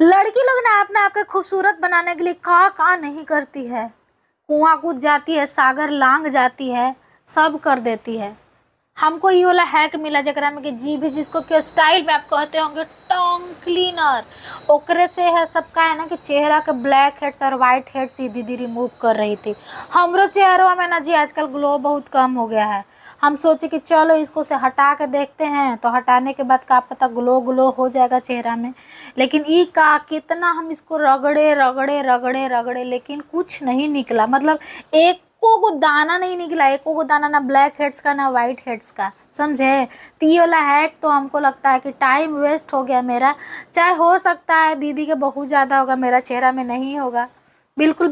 लड़की लोग ना अपने आपके खूबसूरत बनाने के लिए का का नहीं करती है कुआं कूद जाती है सागर लांग जाती है सब कर देती है हमको ये वाला हैक मिला जरा में कि जी भी जिसको के स्टाइल में आप कहते होंगे टोंग क्लीनर ओकरे से है सबका है ना कि चेहरा के ब्लैक हेड्स और वाइट हेड्स ही दीदी रिमूव कर रही थी हमरो चेहरा में ना जी आजकल ग्लो बहुत कम हो गया है हम सोचे कि चलो इसको से हटा के देखते हैं तो हटाने के बाद का पता ग्लो ग्लो हो जाएगा चेहरा में लेकिन ई का कितना हम इसको रगड़े रगड़े रगड़े रगड़े लेकिन कुछ नहीं निकला मतलब एक को को दाना नहीं निकला एक को दाना ना ब्लैक हेड्स का ना वाइट हेड्स का समझे ती तो वाला हैक तो हमको लगता है कि टाइम वेस्ट हो गया मेरा चाहे हो सकता है दीदी के बहुत ज़्यादा होगा मेरा चेहरा में नहीं होगा बिल्कुल